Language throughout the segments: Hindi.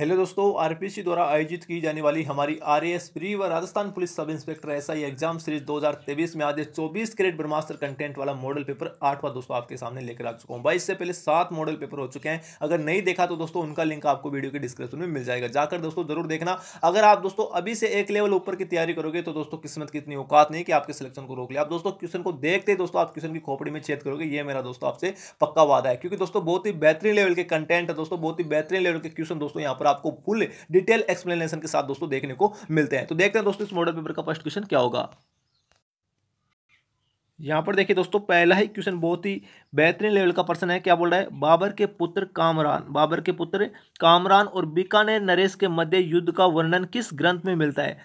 हेलो दोस्तों आरपीसी द्वारा आयोजित की जाने वाली हमारी आरएएस प्री व Rajasthan police sub inspector SI exam series 2023 में आज 24 ग्रेड ब्रह्मास्त्र कंटेंट वाला मॉडल पेपर आठवां दोस्तों आपके सामने लेकर आ चुका हूं भाई इससे पहले सात मॉडल पेपर हो चुके हैं अगर नहीं देखा तो दोस्तों उनका लिंक आपको वीडियो के डिस्क्रिप्शन में मिल जाएगा जाकर दोस्तों जरूर देखना अगर आप दोस्तों अभी से एक लेवल ऊपर की तैयारी करोगे तो दोस्तों किस्मत की इतनी औकात नहीं कि आपके सिलेक्शन को रोक ले आप दोस्तों क्वेश्चन को देखते ही दोस्तों आप क्वेश्चन की खोपड़ी में छेद करोगे ये मेरा दोस्तों आपसे पक्का वादा है क्योंकि दोस्तों बहुत ही बेहतरीन लेवल के कंटेंट है दोस्तों बहुत ही बेहतरीन लेवल के क्वेश्चन दोस्तों यहाँ पर पर आपको फुल डिटेल एक्सप्लेनेशन के साथ दोस्तों देखने को मिलते हैं तो देखते हैं दोस्तों इस मॉडल पेपर का फर्स्ट क्वेश्चन क्या होगा यहाँ पर देखिए दोस्तों पहला ही क्वेश्चन बहुत ही बेहतरीन लेवल का पर्सन है क्या बोल रहा है बाबर के पुत्र कामरान बाबर के पुत्र कामरान और बीकानेर नरेश के मध्य युद्ध का वर्णन किस ग्रंथ में मिलता है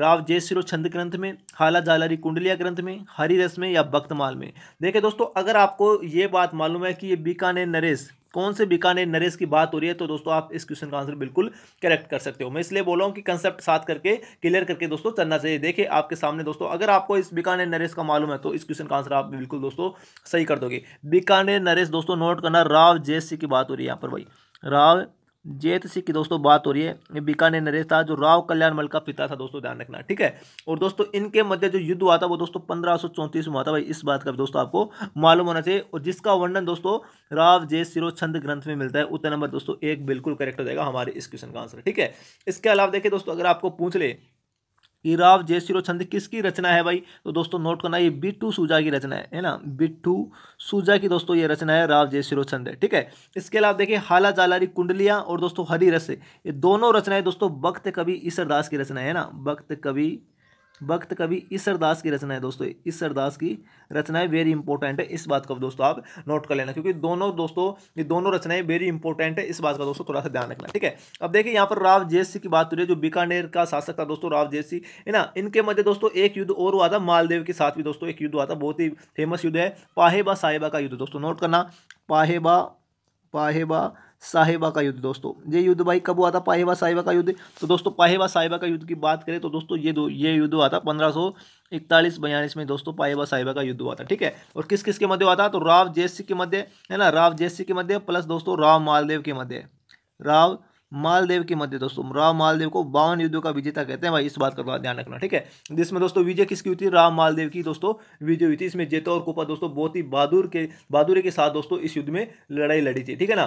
राव जयसिरो छंद ग्रंथ में हाला जालारी कुंडलिया ग्रंथ में हरिदस में या भक्तमाल में देखिए दोस्तों अगर आपको ये बात मालूम है कि ये बीकानेर नरेश कौन से बीकानेर नरेश की बात हो रही है तो दोस्तों आप इस क्वेश्चन का आंसर बिल्कुल करेक्ट कर सकते हो मैं इसलिए बोला हूँ कि कंसेप्ट साथ करके क्लियर करके दोस्तों चलना चाहिए देखिए आपके सामने दोस्तों अगर आपको इस बीकानेर नरेश का मालूम है तो इस क्वेश्चन का आंसर आप बिल्कुल दोस्तों सही कर दोगे बीकानेर नरेश दोस्तों नोट करना राव जयसी की बात हो रही है यहाँ पर भाई राव जेत सिंह की दोस्तों बात हो रही है बीकानेर नरेश था जो राव कल्याण मल का पिता था दोस्तों ध्यान रखना ठीक है और दोस्तों इनके मध्य जो युद्ध हुआ था वो दोस्तों पंद्रह सौ चौंतीस में हुआ था भाई इस बात का भी दोस्तों आपको मालूम होना चाहिए और जिसका वर्णन दोस्तों राव जय सिरो छंद ग्रंथ में मिलता है उतना नंबर दोस्तों एक बिल्कुल करेक्ट हो जाएगा हमारे इस क्वेश्चन का आंसर ठीक है इसके अलावा देखिए दोस्तों अगर आपको पूछ ले ईराव जयसिरो छंद किसकी रचना है भाई तो दोस्तों नोट करना ये बिट्टू सूजा की रचना है है ना बिट्टू सूजा की दोस्तों ये रचना है राव जयसिरो छंद ठीक है इसके अलावा देखिए हाला जालारी कुंडलियाँ और दोस्तों हरी रस ये दोनों रचनाएं दोस्तों वक्त कवि ईसरदास की रचना है ना वक्त कवि भक्त कवि ईसरदास की रचना है दोस्तों ईसरदास की रचनाएं वेरी इंपॉर्टेंट है इस बात का दोस्तों आप नोट कर लेना क्योंकि दोनों दोस्तों ये दोनों रचनाएं वेरी इंपॉर्टेंट है इस बात का दोस्तों थोड़ा सा ध्यान रखना ठीक है अब देखिए यहाँ पर राव जयसी की बात हो रही है जो बीकानेर का शासक था दोस्तों राव जयसी है ना इनके मध्य दोस्तों एक युद्ध और हुआ था मालदेव के साथ भी दोस्तों एक युद्ध हुआ था बहुत ही फेमस युद्ध है पाहेबा साहेबा का युद्ध दोस्तों नोट करना पाहेबा पाहेबा साहेबा का युद्ध दोस्तों ये युद्ध भाई कब हुआ था पाहेबा साहिबा का युद्ध तो दोस्तों पाहेबा साहिबा का युद्ध की बात करें तो दोस्तों ये दो ये युद्ध हुआ था पंद्रह सौ इकतालीस बयालीस में दोस्तों पाहेबा साहिबा का युद्ध हुआ था ठीक है और किस किस के मध्य हुआ था तो राव जयसी के मध्य है ना राव जयसी के मध्य प्लस दोस्तों राव मालदेव के मध्य राव मालदेव के मध्य दोस्तों राम मालदेव को बावन युद्धों का विजेता कहते हैं भाई इस बात का ध्यान रखना ठीक है जिसमें दोस्तों विजय किसकी हुई थी राम मालदेव की दोस्तों विजय हुई थी इसमें जेता और कोपा दोस्तों बहुत ही बहादुर के बहादुर के साथ दोस्तों इस युद्ध में लड़ाई लड़ी थी ठीक है ना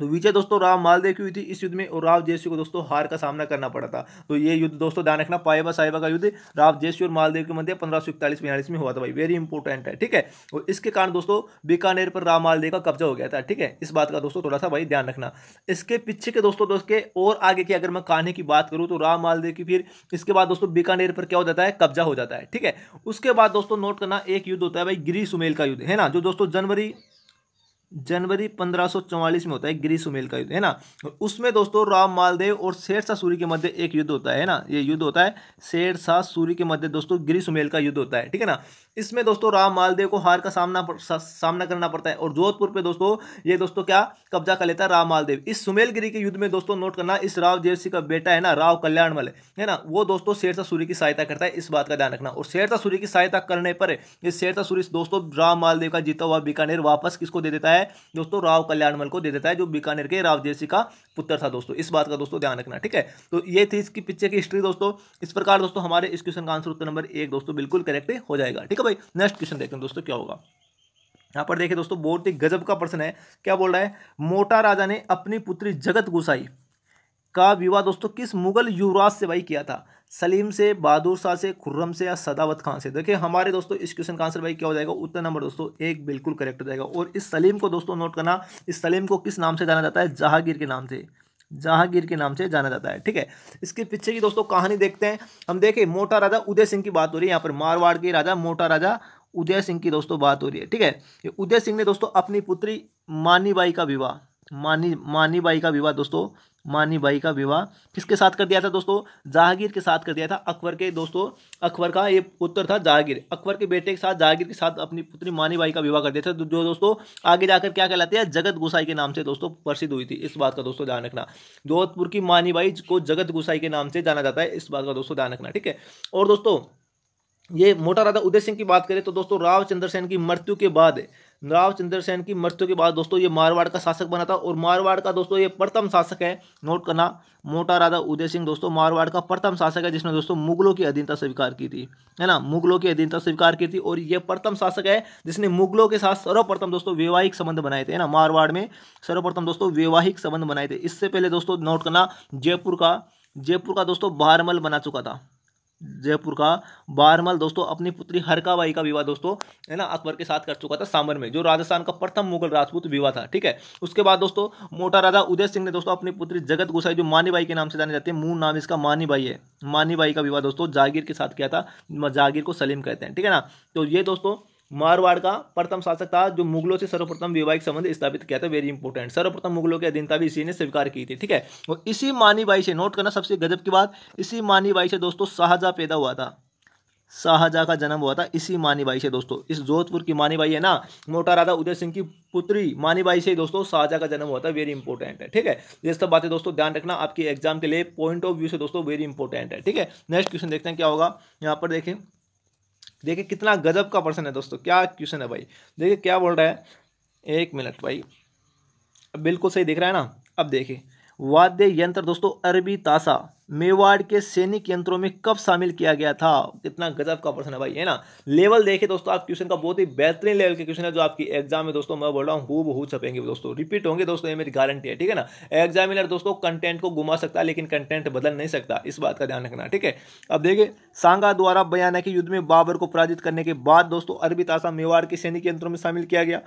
तो विजय दोस्तों राम मालदेव की हुई थी इस युद्ध में और राव जयसी को दोस्तों हार का सामना करना पड़ा था तो ये युद्ध दोस्तों ध्यान रखना पायबा साहिबा का युद्ध राव जयसी और मालदेव के मध्य पंद्रह सौ इकतालीस बयालीस में हुआ था भाई वेरी इंपॉर्टेंट है ठीक है और इसके कारण दोस्तों बीकानेर पर राम मालदेव का कब्जा हो गया था ठीक है इस बात का दोस्तों थोड़ा सा भाई ध्यान रखना इसके पीछे के दोस्तों दोस्त के और आगे की अगर मैं कहानी की बात करूँ तो राम मालदेव की फिर इसके बाद दोस्तों बीकानेर पर क्या हो जाता है कब्जा हो जाता है ठीक है उसके बाद दोस्तों नोट करना एक युद्ध होता है भाई गिरी सुमेल का युद्ध है ना जो दोस्तों जनवरी जनवरी 1544 में होता है ग्रीस सुमेल का युद्ध है ना उसमें दोस्तों राम मालदेव और शेरशाह सूरी के मध्य एक युद्ध होता है ना ये युद्ध होता है शेरशाह सूरी के मध्य दोस्तों ग्रीस सुमेल का युद्ध होता है ठीक है ना इसमें दोस्तों राम मालदेव को हार का सामना सा, सामना करना पड़ता है और जोधपुर पे दोस्तों ये दोस्तों क्या कब्जा कर लेता है राम मालदेव इस सुमेलगिरी के युद्ध में दोस्तों नोट करना इस राव जयसिंह का बेटा है ना राव कल्याणमल है ना वो दोस्तों शेरता सूर्य की सहायता करता है इस बात का ध्यान रखना और शेरता सूर्य की सहायता करने पर इस शेरता सूर्य दोस्तों राम मालदेव का जीता हुआ बीकानेर वापस किसको दे देता है दोस्तों राव कल्याणमल को दे देता है जो बीकानेर के राव जयसिंह का पुत्र था दोस्तों इस बात का दोस्तों ध्यान रखना ठीक है तो ये थी इसकी पिक्चर की हिस्ट्री दोस्तों इस प्रकार दोस्तों हमारे इस क्वेश्चन का आंसर उत्तर नंबर एक दोस्तों बिल्कुल करेक्ट हो जाएगा ठीक है भाई नेक्स्ट क्वेश्चन देखते हैं दोस्तों क्या होगा यहाँ पर देखिए दोस्तों बहुत ही गजब का प्रश्न है क्या बोल रहा है मोटा राजा ने अपनी पुत्री जगत गुसाई का विवाह दोस्तों किस मुगल युवराज से भाई किया था सलीम से बहादुर शाह से खुर्रम से या सदावत खान से देखिए हमारे दोस्तों इस क्वेश्चन का आंसर भाई क्या हो जाएगा उत्तर नंबर दोस्तों एक बिल्कुल करेक्ट हो जाएगा और इस सलीम को दोस्तों नोट करना इस सलीम को किस नाम से जाना जाता है जहांगीर के नाम से जहांगीर के नाम से जाना जाता है ठीक है इसके पीछे की दोस्तों कहानी देखते हैं हम देखें मोटा राजा उदय सिंह की बात हो रही है यहाँ पर मारवाड़ के राजा मोटा राजा उदय सिंह की दोस्तों बात हो रही है ठीक है उदय सिंह ने दोस्तों अपनी पुत्री मानीबाई का विवाह मानी मानीबाई का विवाह दोस्तों मानी बाई का विवाह किसके साथ कर दिया था दोस्तों जहागीर के साथ कर दिया था अकबर के दोस्तों अकबर का ये पुत्र था जहागीर अकबर के बेटे के साथ जहागीर के साथ अपनी पुत्री मानी बाई का विवाह कर दिया था तो जो दोस्तों आगे जाकर क्या कहलाती है जगत गुसाई के नाम से दोस्तों प्रसिद्ध हुई थी इस बात का दोस्तों ध्यान रखना जोधपुर की मानी बाई को जगत गुसाई के नाम से जाना जाता है इस बात का दोस्तों ध्यान रखना ठीक है और दोस्तों ये मोटा राजा उदय सिंह की बात करें तो दोस्तों रावचंद्र सेन की मृत्यु के बाद नवाब सेन की मृत्यु के बाद दोस्तों ये मारवाड़ का शासक बना था और मारवाड़ का दोस्तों ये प्रथम शासक है नोट करना मोटा राजा उदय सिंह दोस्तों मारवाड़ का प्रथम शासक है जिसने दोस्तों मुगलों की अधीनता स्वीकार की थी है ना मुगलों की अधीनता स्वीकार की थी और ये प्रथम शासक है जिसने मुगलों के साथ सर्वप्रथम दोस्तों वैवाहिक संबंध बनाए थे है ना मारवाड़ में सर्वप्रथम दोस्तों वैवाहिक संबंध बनाए थे इससे पहले दोस्तों नोट करना जयपुर का जयपुर का दोस्तों बारमल बना चुका था जयपुर का बारमल दोस्तों अपनी पुत्री हरकाबाई का विवाह दोस्तों है ना अकबर के साथ कर चुका था सामर में जो राजस्थान का प्रथम मुगल राजपूत विवाह था ठीक है उसके बाद दोस्तों मोटा राजा उदय सिंह ने दोस्तों अपनी पुत्री जगत गोसाई जो मानीबाई के नाम से जाने जाते हैं मूल नाम इसका मानीबाई है मानीबाई का विवाह दोस्तों जागीर के साथ किया था जागीर को सलीम कहते हैं ठीक है ना तो ये दोस्तों मारवाड़ का प्रथम शासक था जो मुगलों से सर्वप्रथम वैवाहिक संबंध स्थापित किया था वेरी इंपॉर्टेंट सर्वप्रथम मुगलों की अधीनता भी इसी ने स्वीकार की थी ठीक है और इसी बाई से नोट करना सबसे गजब की बात इसी बाई से दोस्तों शाहजा पैदा हुआ था शाहजहा का जन्म हुआ था इसी मानी बाई से दोस्तों इस जोधपुर की मानी बाई है ना मोटा राधा उदय सिंह की पुत्री मानी बाई से दोस्तों शाहजा का जन्म हुआ था वेरी इंपॉर्टेंट है ठीक है ये सब बातें दोस्तों ध्यान रखना आपकी एग्जाम के लिए पॉइंट ऑफ व्यू से दोस्तों वेरी इंपॉर्टेंट है ठीक है नेक्स्ट क्वेश्चन देखते हैं क्या होगा यहाँ पर देखें देखिए कितना गजब का पर्सन है दोस्तों क्या क्वेश्चन है भाई देखिए क्या बोल रहा है एक मिनट भाई बिल्कुल सही दिख रहा है ना अब देखिए वाद्य यंत्र दोस्तों अरबी ताशा मेवाड़ के सैनिक यंत्रों में कब शामिल किया गया था कितना गजब का प्रश्न है भाई है ना लेवल देखे दोस्तों आप क्वेश्चन का बहुत ही बेहतरीन लेवल के क्वेश्चन है जो आपकी एग्जाम में दोस्तों मैं बोल रहा हूँ हु बहू छपेंगे दोस्तों रिपीट होंगे दोस्तों ये मेरी गारंटी है ठीक है ना एग्जामिनर दोस्तों कंटेंट को घुमा सकता है लेकिन कंटेंट बदल नहीं सकता इस बात का ध्यान रखना ठीक है अब देखिए सांगा द्वारा बयान है कि युद्ध में बाबर को पराजित करने के बाद दोस्तों अरबी ताशा मेवाड़ के सैनिक यंत्रों में शामिल किया गया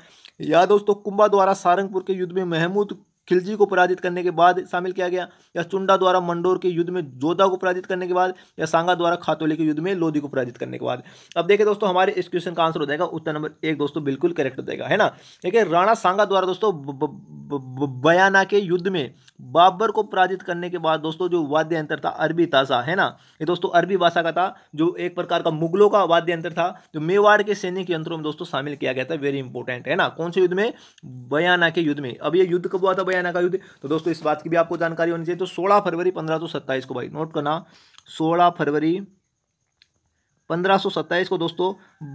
या दोस्तों कुंभा द्वारा सारंगपुर के युद्ध में महमूद खिलजी को पराजित करने के बाद शामिल किया गया या चुंडा द्वारा मंडोर के युद्ध में जोधा को पराजित करने के बाद या सांगा द्वारा खातोले के युद्ध में लोधी को पराजित करने के बाद अब देखिए दोस्तों हमारे इस क्वेश्चन का आंसर हो जाएगा उत्तर नंबर एक दोस्तों बिल्कुल करेक्ट हो जाएगा है ना देखिए राणा सांगा द्वारा दोस्तों बयाना के युद्ध में बाबर को पराजित करने के बाद दोस्तों जो वाद्य यंत्र था अरबी ताशा है ना ये दोस्तों अरबी भाषा का था जो एक प्रकार का मुगलों का वाद्य यंत्र था जो मेवाड़ के सैनिक यंत्रों में दोस्तों शामिल किया गया था वेरी इंपॉर्टेंट है ना कौन से युद्ध में बयाना के युद्ध में अब ये युद्ध कब हुआ था पे आयु का तो दोस्तों इस बात की भी आपको जानकारी होनी चाहिए तो सोलह फरवरी पंद्रह सौ सत्ताईस को भाई नोट करना सोलह फरवरी पंद्रह सौ सत्ताईस को दोस्तों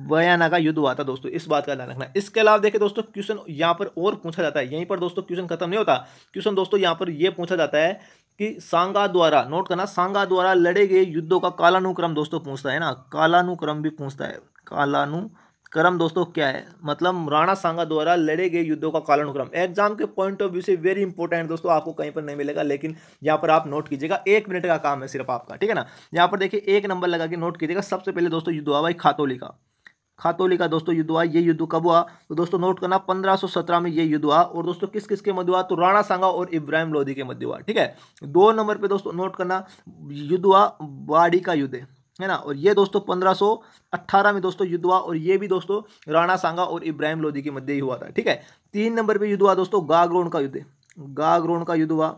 बयाना का युद्ध हुआ था दोस्तों इस बात का ध्यान रखना इसके अलावा देखिए दोस्तों क्वेश्चन यहाँ पर और पूछा जाता है यहीं पर दोस्तों क्वेश्चन खत्म नहीं होता क्वेश्चन दोस्तों यहाँ पर यह पूछा जाता है कि सांगा द्वारा नोट करना सांगा द्वारा लड़े गए युद्धों का कालानुक्रम दोस्तों पूछता है ना कालानुक्रम भी पूछता है कालानुक्रम क्रम दोस्तों क्या है मतलब राणा सांगा द्वारा लड़े गए युद्धों का कालानुक्रम एग्जाम के पॉइंट ऑफ व्यू से वेरी इंपॉर्टेंट दोस्तों आपको कहीं पर नहीं मिलेगा लेकिन यहाँ पर आप नोट कीजिएगा एक मिनट का काम है सिर्फ आपका ठीक है ना यहाँ पर देखिए एक नंबर लगा के नोट कीजिएगा सबसे पहले दोस्तों युद्ध हुआ भाई खातोली का खातोली का दोस्तों युद्ध हुआ ये युद्ध कब हुआ तो दोस्तों नोट करना सत्रह में ये युद्ध हुआ और दोस्तों किस किस के मध्य हुआ तो राणा सांगा और इब्राहिम लोधी के मध्य हुआ ठीक है दो नंबर पे दोस्तों नोट करना युद्ध हुआ बाड़ी का युद्ध है है ना और ये दोस्तों 1518 में दोस्तों युद्ध हुआ और ये भी दोस्तों राणा सांगा और इब्राहिम लोधी के मध्य ही हुआ था ठीक है तीन नंबर पे युद्ध हुआ दोस्तों गागरोन का युद्ध गागरोन का युद्ध हुआ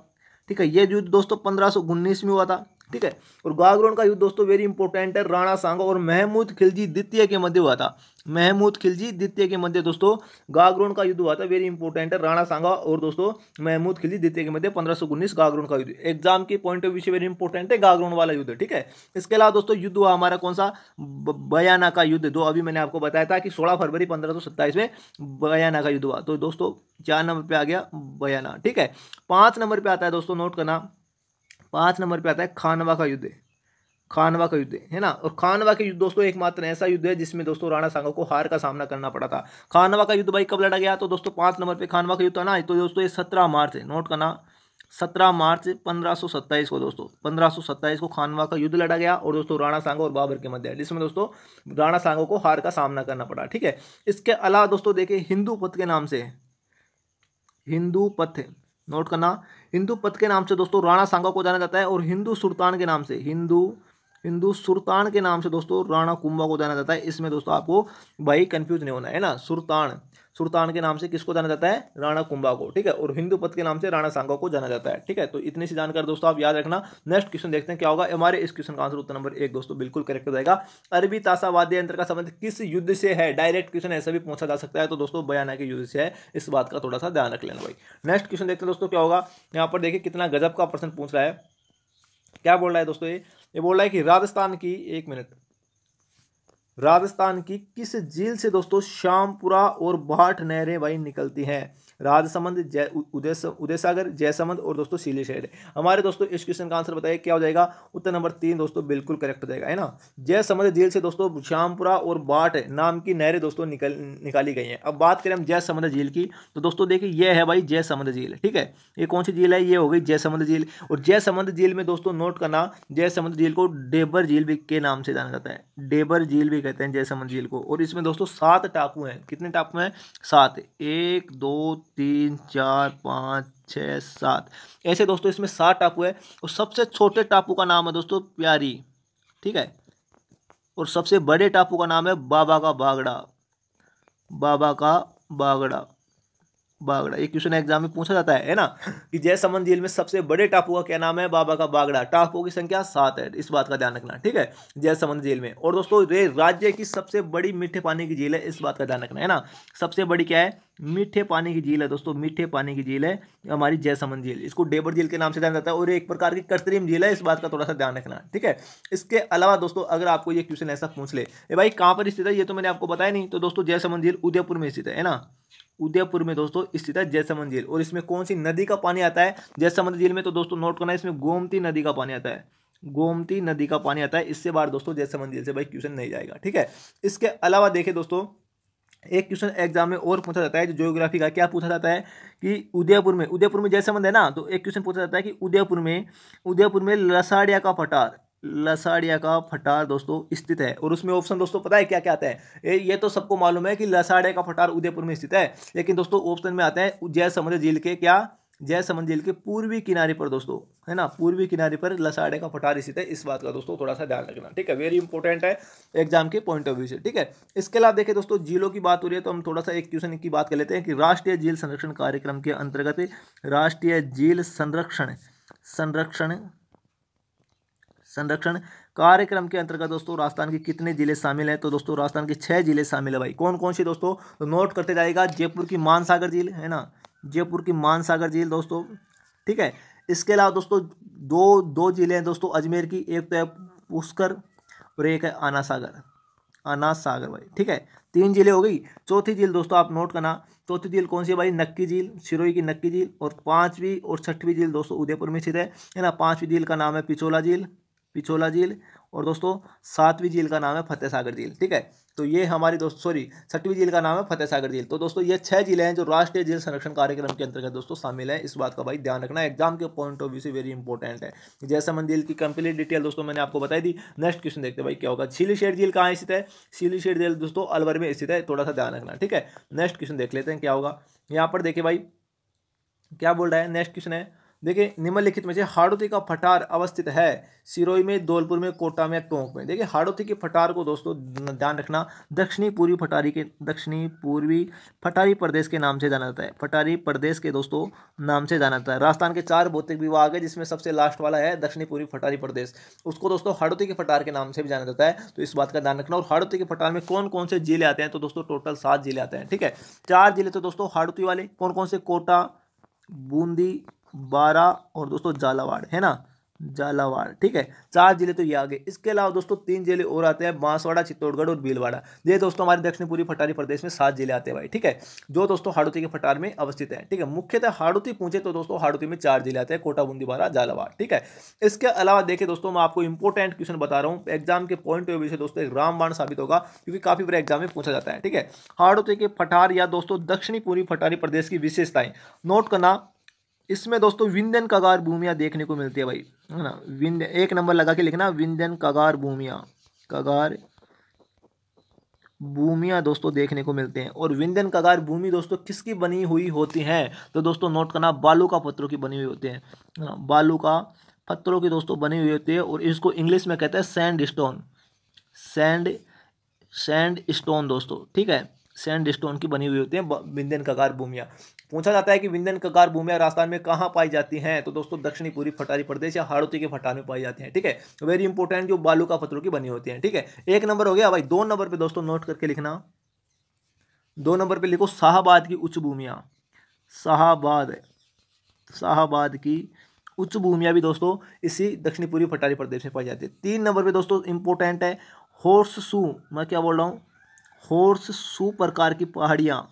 ठीक है ये युद्ध दोस्तों पंद्रह में हुआ था ठीक है और गागरोन का युद्ध दोस्तों वेरी इंपॉर्टेंट है राणा सांगा और महमूद खिलजी द्वितीय के मध्य हुआ था महमूद खिलजी द्वितीय के मध्य दोस्तों गागरोन का युद्ध हुआ था वेरी इंपॉर्टेंट है राणा सांगा और दोस्तों महमूद खिलजी द्वितीय के मध्य पंद्रह सौ उन्नीस गागरोन का युद्ध एग्जाम के पॉइंट ऑफ व्यू से वेरी इंपॉर्टेंट है गागरोन वाला युद्ध ठीक है इसके अलावा दोस्तों युद्ध हुआ हमारा कौन सा बयाना का युद्ध दो अभी मैंने आपको बताया था कि सोलह फरवरी पंद्रह सौ में बयाना का युद्ध हुआ तो दोस्तों चार नंबर पर आ गया बयाना ठीक है पाँच नंबर पर आता है दोस्तों नोट करना पाँच नंबर पर आता है खानवा का युद्ध खानवा का युद्ध है ना और खानवा के युद्ध दोस्तों एकमात्र ऐसा युद्ध है जिसमें दोस्तों राणा सांगा को हार का सामना करना पड़ा था खानवा का युद्ध भाई कब लड़ा गया तो दोस्तों पांच नंबर पे खानवा का युद्ध था ना तो दोस्तों ये सत्रह मार्च है नोट करना सत्रह मार्च पंद्रह को दोस्तों पंद्रह को खानवा का युद्ध लड़ा गया और दोस्तों राणा सांगा और बाबर के मध्य जिसमें दोस्तों राणा सांगो को हार का सामना करना पड़ा ठीक है इसके अलावा दोस्तों देखिए हिंदू पथ के नाम से हिंदू पथ नोट करना हिंदू पथ के नाम से दोस्तों राणा सांगा को जाना जाता है और हिंदू सुल्तान के नाम से हिंदू हिंदू सुरतान के नाम से दोस्तों राणा कुंभा को जाना जाता है इसमें दोस्तों आपको भाई कंफ्यूज नहीं होना है ना सुरतान सुल्तान के नाम से किसको जाना जाता है राणा कुंभा को ठीक है और हिंदू पद के नाम से राणा सांगा को जाना जाता है ठीक है तो इतनी सी जानकारी दोस्तों आप याद रखना नेक्स्ट क्वेश्चन देखते हैं क्या होगा हमारे इस क्वेश्चन का आंसर उत्तर नंबर एक दोस्तों बिल्कुल करेक्ट हो जाएगा अरबी ताशा वाद्य यंत्र का संबंध किस युद्ध से है डायरेक्ट क्वेश्चन ऐसा भी पूछा जा सकता है तो दोस्तों बयाना के युद्ध से है इस बात का थोड़ा सा ध्यान रख लेना भाई नेक्स्ट क्वेश्चन देखते हैं दोस्तों क्या होगा यहाँ पर देखिए कितना गजब का प्रश्न पूछ रहा है क्या बोल रहा है दोस्तों ये ये बोल रहा है कि राजस्थान की एक मिनट राजस्थान की किस झील से दोस्तों श्यामपुरा और बाट नहरें भाई निकलती हैं राजसमंद जय उदय उदय सागर जयसमंद और दोस्तों सीले शहर हमारे दोस्तों इस क्वेश्चन का आंसर बताइए क्या हो जाएगा उत्तर नंबर तीन दोस्तों बिल्कुल करेक्ट हो जाएगा है ना जयसमंद झील से दोस्तों श्यामपुरा और बाट नाम की नहरें दोस्तों निकल निकाली गई हैं अब बात करें हम जयसमंद झील की तो दोस्तों देखिए यह है भाई जयसमंद झील ठीक है ये कौन सी झील है ये हो गई जयसमंद झील और जयसमंद झील में दोस्तों नोट करना जयसमंद झील को डेबर झील भी के नाम से जाना जाता है डेबर झील भी कहते हैं जयसमंद झील को और इसमें दोस्तों सात टापू हैं कितने टापू हैं सात एक दो तीन चार पाँच छः सात ऐसे दोस्तों इसमें सात टापू है और सबसे छोटे टापू का नाम है दोस्तों प्यारी ठीक है और सबसे बड़े टापू का नाम है बाबा का बागड़ा बाबा का बागड़ा बागड़ा ये क्वेश्चन एग्जाम में पूछा जाता है है ना कि समन झील में सबसे बड़े टापू का क्या नाम है बाबा का बागड़ा टापू की संख्या सात है इस बात का ध्यान रखना ठीक है समन झील में और दोस्तों राज्य की सबसे बड़ी मीठे पानी की झील है इस बात का ध्यान रखना है ना सबसे बड़ी क्या है मीठे पानी की झील है दोस्तों मीठे पानी की झील है हमारी जयसमंद झील इसको डेबर झील के नाम से जाना जाता है और एक प्रकार की कृत्रिम झील है इस बात का थोड़ा सा ध्यान रखना ठीक है इसके अलावा दोस्तों अगर आपको ये क्वेश्चन ऐसा पूछ ले ए भाई कहाँ पर स्थित है ये तो मैंने आपको बताया नहीं तो दोस्तों जयसमंद झील उदयपुर में स्थित है ना उदयपुर में दोस्तों स्थित है जयसमंद झील और इसमें कौन सी नदी का पानी आता है जयसमंद झील में तो दोस्तों नोट करना है इसमें गोमती नदी का पानी आता है गोमती नदी का पानी आता है इससे बार दोस्तों जयसमंद झील से भाई क्वेश्चन नहीं जाएगा ठीक है इसके अलावा देखें दोस्तों एक क्वेश्चन एग्जाम में और पूछा जाता है जो ज्योग्राफी का क्या पूछा जाता है कि उदयपुर में उदयपुर में जैसे मंद है ना तो एक क्वेश्चन पूछा जाता है कि उदयपुर में उदयपुर में लसाड़िया का पठार लसाड़िया का फटार दोस्तों स्थित है और उसमें ऑप्शन दोस्तों पता है क्या क्या आता है ये तो सबको मालूम है कि लसाड़िया का फटार उदयपुर में स्थित है लेकिन दोस्तों ऑप्शन में आते हैं जय समुद्र झील के क्या जयसमन झील के पूर्वी किनारे पर दोस्तों है ना पूर्वी किनारे पर लसाड़े का पठार स्थित है इस बात का दोस्तों थोड़ा सा ध्यान रखना ठीक है वेरी इंपॉर्टेंट है एग्जाम के पॉइंट ऑफ व्यू से ठीक है इसके अलावा देखिए दोस्तों झीलों की बात हो रही है तो हम थोड़ा सा एक क्वेश्चन की बात कर लेते हैं कि राष्ट्रीय झील संरक्षण कार्यक्रम के अंतर्गत राष्ट्रीय झील संरक्षण संरक्षण संरक्षण कार्यक्रम के अंतर्गत दोस्तों राजस्थान के कितने जिले शामिल हैं तो दोस्तों राजस्थान के छह जिले शामिल है भाई कौन कौन से दोस्तों तो नोट करते जाएगा जयपुर की मानसागर झील है ना जयपुर की मानसागर झील दोस्तों ठीक है इसके अलावा दोस्तों दो दो जिले हैं दोस्तों अजमेर की एक तो है पुष्कर और एक है आना सागर आना सागर भाई ठीक है तीन झीलें हो गई चौथी झील दोस्तों आप नोट करना चौथी झील कौन सी है भाई नक्की झील सिरोही की नक्की झील और पांचवी और छठवीं झील दोस्तों उदयपुर में स्थित है है ना पांचवी झील का नाम है पिछोला झील पिछोला झील और दोस्तों सातवीं झील का नाम है फतेह सागर झील ठीक है तो ये हमारी दोस्तों सॉरी छठवीं झील का नाम है फतेह सागर झील तो दोस्तों ये छह जिले हैं जो राष्ट्रीय झील संरक्षण कार्यक्रम के अंतर्गत दोस्तों शामिल है इस बात का भाई ध्यान रखना एग्जाम के पॉइंट ऑफ व्यू से वेरी इंपॉर्टेंट है जैसमन झील की कंप्लीट डिटेल दोस्तों मैंने आपको बताई दी नेक्स्ट क्वेश्चन देखते भाई क्या होगा छीली शेर झील कहाँ स्थित है छीली शेर झील दोस्तों अलवर में स्थित है थोड़ा सा ध्यान रखना ठीक है नेक्स्ट क्वेश्चन देख लेते हैं क्या होगा यहाँ पर देखिए भाई क्या बोल रहा है नेक्स्ट क्वेश्चन है देखिए निम्नलिखित में से हाड़ोती का फटार अवस्थित है सिरोई में धौलपुर में कोटा में टोंक में देखिए हाड़ोती के फटार को दोस्तों ध्यान रखना दक्षिणी पूर्वी फटारी के दक्षिणी पूर्वी फटारी प्रदेश के नाम से जाना जाता है फटारी प्रदेश के दोस्तों नाम से जाना जाता है राजस्थान के चार भौतिक विभाग है जिसमें सबसे लास्ट वाला है दक्षिणी पूर्वी फटारी प्रदेश उसको दोस्तों हाड़ोती के फटार के नाम से भी जाना जाता है तो इस बात का ध्यान रखना और हाड़ोती के फटार में कौन कौन से जिले आते हैं तो दोस्तों टोटल सात जिले आते हैं ठीक है चार जिले तो दोस्तों हाड़ोती वाले कौन कौन से कोटा बूंदी बारह और दोस्तों झालावाड़ है ना झालावाड़ ठीक है चार जिले तो ये आ गए इसके अलावा दोस्तों तीन जिले और आते हैं बांसवाड़ा चित्तौड़गढ़ और भीलवाड़ा ये दोस्तों हमारे दक्षिण पूर्वी फटारी प्रदेश में सात जिले आते हैं भाई ठीक है जो दोस्तों हाड़ोती के फटार में अवस्थित है ठीक है मुख्यतः हाड़ोती पूछे तो दोस्तों हाड़ोती में चार जिले आते हैं कोटा बारा झालावाड़ ठीक है इसके अलावा देखिए दोस्तों मैं आपको इंपॉर्टेंट क्वेश्चन बता रहा हूँ एग्जाम के पॉइंट ऑफ व्यू से दोस्तों एक रामबाण साबित होगा क्योंकि काफी बड़े एग्जाम में पूछा जाता है ठीक है हाड़ोती के फटार या दोस्तों दक्षिणी पूर्वी फटारी प्रदेश की विशेषताएं नोट करना इसमें दोस्तों विंध्यन कगार भूमिया देखने को मिलती है भाई है ना विंध्य एक नंबर लगा के लिखना विंध्यन कगार भूमिया कगार भूमिया दोस्तों देखने को मिलते हैं और विंध्यन कगार भूमि दोस्तों किसकी बनी हुई होती है तो दोस्तों नोट करना बालू का पत्थरों की बनी हुई होती है बालू का पत्थरों की दोस्तों बनी हुई होती है और इसको इंग्लिश में कहते हैं sandstone sand sandstone दोस्तों ठीक है सैंड स्टोन की बनी हुई होती है विंध्यन कगार भूमिया पूछा जाता है कि विंध्यन ककार भूमिया राजस्थान में कहाँ पाई जाती हैं तो दोस्तों दक्षिणी पूर्वी फटारी प्रदेश या हाड़ोती के फटार में पाई जाती हैं ठीक है वेरी इंपॉर्टेंट जो बालू का पत्थरों की बनी होती है ठीक है एक नंबर हो गया भाई दो नंबर पर दोस्तों नोट करके लिखना दो नंबर पे लिखो शाहबाद की उच्च भूमिया शाहबाद शाहबाद की उच्च भूमिया भी दोस्तों इसी दक्षिणी पूर्वी फटारी प्रदेश में पाई जाती है तीन नंबर पे दोस्तों इंपॉर्टेंट है हॉर्स सू मैं क्या बोल रहा हूँ हॉर्स सू प्रकार की पहाड़ियाँ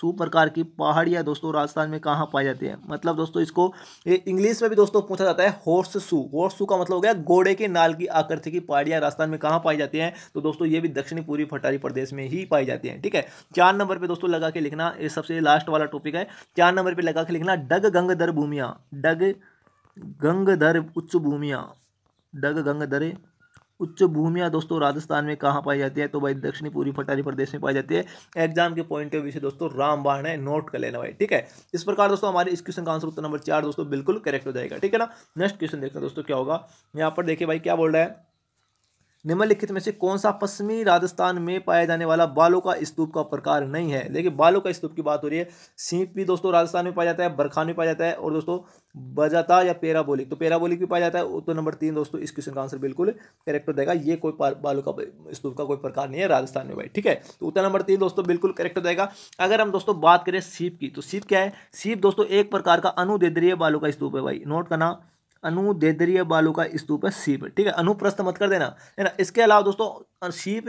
सू प्रकार की पहाड़ियाँ दोस्तों राजस्थान में कहाँ पाई जाती है मतलब दोस्तों इसको इंग्लिश में भी दोस्तों पूछा जाता है हॉर्स सू हॉर्स सू का मतलब हो गया घोड़े के नाल की आकृति की पहाड़ियाँ राजस्थान में कहाँ पाई जाती हैं तो दोस्तों ये भी दक्षिणी पूर्वी फटारी प्रदेश में ही पाई जाती हैं ठीक है चार नंबर पर दोस्तों लगा के लिखना ये सबसे लास्ट वाला टॉपिक है चार नंबर पर लगा के लिखना डग गंगधर भूमिया डग गंगधर उच्च भूमिया डग गंगधर उच्च भूमिया दोस्तों राजस्थान में कहाँ पाई जाती है तो भाई दक्षिणी पूर्वी पटारी प्रदेश में पाई जाती है एग्जाम के पॉइंट ऑफ व्यू से दोस्तों रामबाण है नोट कर लेना भाई ठीक है इस प्रकार दोस्तों हमारे इस क्वेश्चन का आंसर उत्तर नंबर चार दोस्तों बिल्कुल करेक्ट हो जाएगा ठीक है ना नेक्स्ट क्वेश्चन देखते हैं दोस्तों क्या होगा यहाँ पर देखिए भाई क्या बोल रहा है निम्नलिखित में से कौन सा पश्चिमी राजस्थान में पाया जाने वाला बालों का स्तूप का प्रकार नहीं है देखिए बालों का स्तूप की बात हो रही है सीप भी दोस्तों राजस्थान में पाया जाता है बरखान में पाया जाता है और दोस्तों बजाता या पेराबोलिक तो पेराबोलिक भी पाया जाता है तो नंबर तीन दोस्तों इस क्वेश्चन का आंसर बिल्कुल करेक्ट हो जाएगा ये कोई बालों का स्तूप का कोई प्रकार नहीं है राजस्थान में भाई ठीक है तो उत्तर नंबर तीन दोस्तों बिल्कुल करेक्ट हो जाएगा अगर हम दोस्तों बात करें सीप की तो सीप क्या है सीप दोस्तों एक प्रकार का अनुदेद्रीय बालों का स्तूप है भाई नोट करना अनुदेद्रीय बालू का स्तूप है सीप ठीक है अनुप्रस्थ मत कर देना है ना इसके अलावा दोस्तों सीप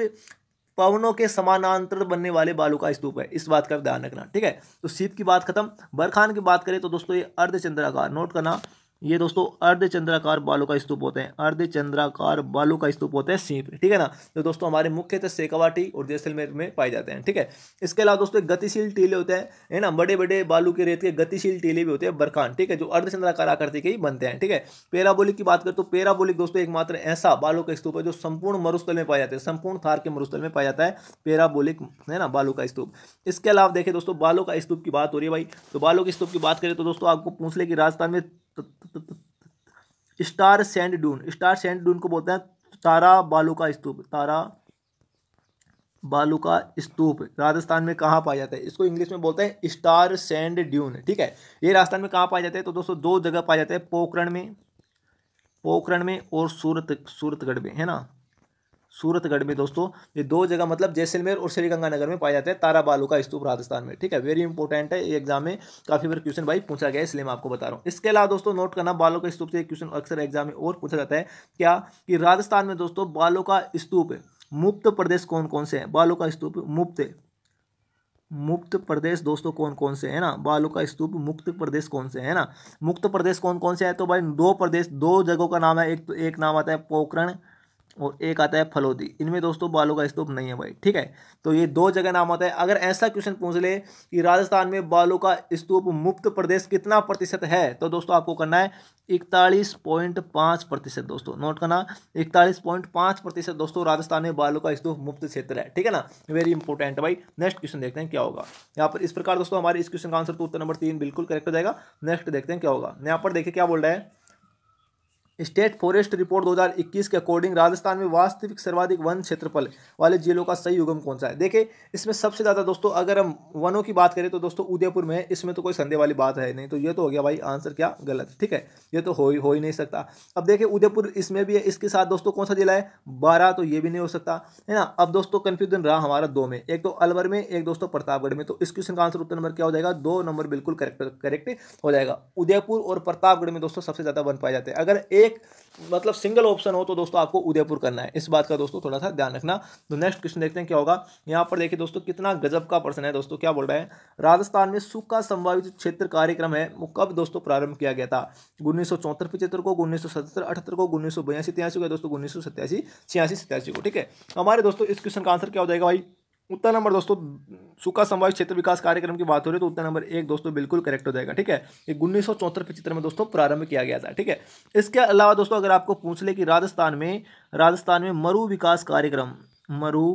पवनों के समानांतर बनने वाले बालू का स्तूप है इस बात का ध्यान रखना ठीक है तो सीप की बात खत्म बरखान की बात करें तो दोस्तों ये अर्धचंद्राकार नोट करना ये दोस्तों अर्धचंद्राकार बालों का स्तूप होते हैं अर्धचंद्राकार बालों का स्तूप होते हैं सीप ठीक है ना तो दोस्तों हमारे मुख्यतः तो सेकावाटी और जैसलमेर में पाए जाते हैं ठीक है इसके अलावा दोस्तों गतिशील टीले होते हैं है ना बड़े बड़े बालू के रेत के गतिशील टीले भी होते हैं बरखान ठीक है जो अर्धचंद्राकार आकृति के ही बनते हैं ठीक है पेराबोलिक की बात करें तो पेराबोलिक दोस्तों एकमात्र ऐसा बालू का स्तूप है जो संपूर्ण मरुस्थल में पाया जाता है संपूर्ण थार के मरुस्थल में पाया जाता है पेराबोलिक है ना बालू का स्तूप इसके अलावा देखें दोस्तों बालों का स्तूप की बात हो रही है भाई तो बालों के स्तूप की बात करें तो दोस्तों आपको पूछ ले कि राजस्थान में star sand dune star sand dune को बोलते हैं तारा बालू का स्तूप तारा बालू का स्तूप राजस्थान में कहाँ पाया जाता है इसको इंग्लिश में बोलते हैं स्टार सैंड ड्यून ठीक है ये राजस्थान में कहाँ पाया जाता है तो दोस्तों दो जगह पाया जाता है पोखरण में पोखरण में और सूरत सूरतगढ़ में है ना सूरतगढ़ में दोस्तों ये दो जगह मतलब जैसलमेर और श्रीगंगानगर में पाया जाता है तारा बालू का स्तूप राजस्थान में ठीक है वेरी इंपॉर्टेंट है ये एग्जाम में काफी बार क्वेश्चन भाई पूछा गया इसलिए मैं आपको बता रहा हूँ इसके अलावा दोस्तों नोट करना बालों का स्तूप से क्वेश्चन अक्सर एग्जाम में और पूछा जाता है क्या कि राजस्थान में दोस्तों बालों का स्तूप मुफ्त प्रदेश कौन कौन से है बालों का स्तूप मुफ्त मुक्त प्रदेश दोस्तों कौन कौन से है ना बालू का स्तूप मुक्त प्रदेश कौन से है ना मुक्त प्रदेश कौन कौन से है तो भाई दो प्रदेश दो जगहों का नाम है एक तो एक नाम आता है पोखरण और एक आता है फलोदी इनमें दोस्तों बालों का स्तूप नहीं है भाई ठीक है तो ये दो जगह नाम होता है अगर ऐसा क्वेश्चन पूछ ले कि राजस्थान में बालों का स्तूप मुक्त प्रदेश कितना प्रतिशत है तो दोस्तों आपको करना है इकतालीस पॉइंट पाँच प्रतिशत दोस्तों नोट करना इकतालीस पॉइंट पाँच प्रतिशत दोस्तों राजस्थान में बालों का स्तूप मुफ्त क्षेत्र है ठीक है ना वेरी इंपॉर्टेंट भाई नेक्स्ट क्वेश्चन देखते हैं क्या होगा यहाँ पर इस प्रकार दोस्तों हमारे इस क्वेश्चन का आंसर तो उत्तर नंबर तीन बिल्कुल करेक्ट हो जाएगा नेक्स्ट देखते हैं क्या होगा यहाँ पर देखिए क्या बोल रहा है स्टेट फॉरेस्ट रिपोर्ट 2021 के अकॉर्डिंग राजस्थान में वास्तविक सर्वाधिक वन क्षेत्रफल वाले जिलों का सही उगम कौन सा है देखिए इसमें सबसे ज़्यादा दोस्तों अगर हम वनों की बात करें तो दोस्तों उदयपुर में इसमें तो कोई संदेह वाली बात है नहीं तो ये तो हो गया भाई आंसर क्या गलत ठीक है ये तो हो ही हो ही नहीं सकता अब देखिए उदयपुर इसमें भी है इसके साथ दोस्तों कौन सा जिला है बारह तो ये भी नहीं हो सकता है ना अब दोस्तों कन्फ्यूजन रहा हमारा दो में एक तो अलवर में एक दोस्तों प्रतापगढ़ में तो इस क्वेश्चन का आंसर उत्तर नंबर क्या हो जाएगा दो नंबर बिल्कुल करेक्ट करेक्ट हो जाएगा उदयपुर और प्रतापगढ़ में दोस्तों सबसे ज़्यादा वन पाए जाते हैं अगर एक एक मतलब सिंगल ऑप्शन हो तो दोस्तों आपको उदयपुर करना है इस बात का दोस्तों थोड़ा सा ध्यान रखना तो नेक्स्ट क्वेश्चन देखते हैं क्या होगा यहाँ पर देखिए दोस्तों कितना गजब का प्रश्न है दोस्तों क्या बोल रहा है राजस्थान में सूखा संभावित क्षेत्र कार्यक्रम है वो कब दोस्तों प्रारंभ किया गया था उन्नीस सौ चौहत्तर पचहत्तर को उन्नीस सौ सत्तर अठहत्तर को उन्नीस सौ बयासी तिहासी को दोस्तों उन्नीस सौ सत्तासी छियासी सत्तासी को ठीक है तो हमारे दोस्तों इस क्वेश्चन का आंसर क्या हो जाएगा भाई उत्तर नंबर दोस्तों सुखा समवाय क्षेत्र विकास कार्यक्रम की बात हो रही है तो उत्तर नंबर एक दोस्तों बिल्कुल करेक्ट हो जाएगा ठीक है ये उन्नीस सौ चौहत्तर पचहत्तर में दोस्तों प्रारंभ किया गया था ठीक है इसके अलावा दोस्तों अगर आपको पूछ ले कि राजस्थान में राजस्थान में मरु विकास कार्यक्रम मरु